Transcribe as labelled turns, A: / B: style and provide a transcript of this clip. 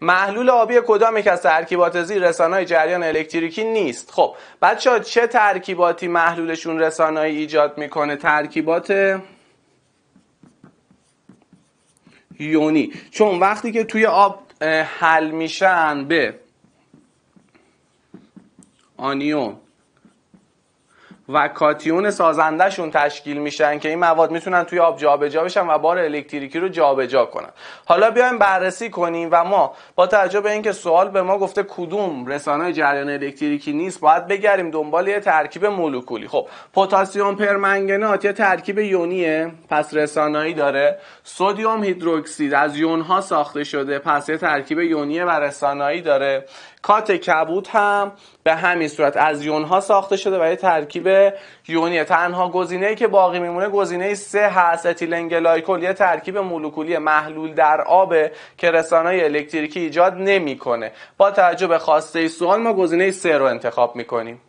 A: محلول آبی کدام یک از ترکیبات زیر رسانه‌های جریان الکتریکی نیست خب بچه چه ترکیباتی محلولشون رسانه‌ای ایجاد میکنه ترکیبات یونی چون وقتی که توی آب حل میشن به آنیون و کاتیون سازندهشون تشکیل میشن که این مواد میتونن توی آب جابجا بشن و بار الکتریکی رو جابجا کنن حالا بیایم بررسی کنیم و ما با توجه به اینکه سوال به ما گفته کدوم رسانه جریان الکتریکی نیست باید بگریم دنبال یه ترکیب مولکولی خب پتاسیم پرمنگنات یه ترکیب یونیه پس رسانایی داره سدیم هیدروکسید از یون ساخته شده پس یه ترکیب یونیه و رسانایی داره کات کبوت هم به همین صورت از یون ساخته شده و یه ترکیب یونیه تنها گزینه‌ای که باقی میمونه گزینه 3 هست اتیلنگلایکول یه ترکیب مولکولی محلول در آب که رسانای الکتریکی ایجاد نمیکنه با توجه به خواسته سوال ما گزینه 3 رو انتخاب میکنیم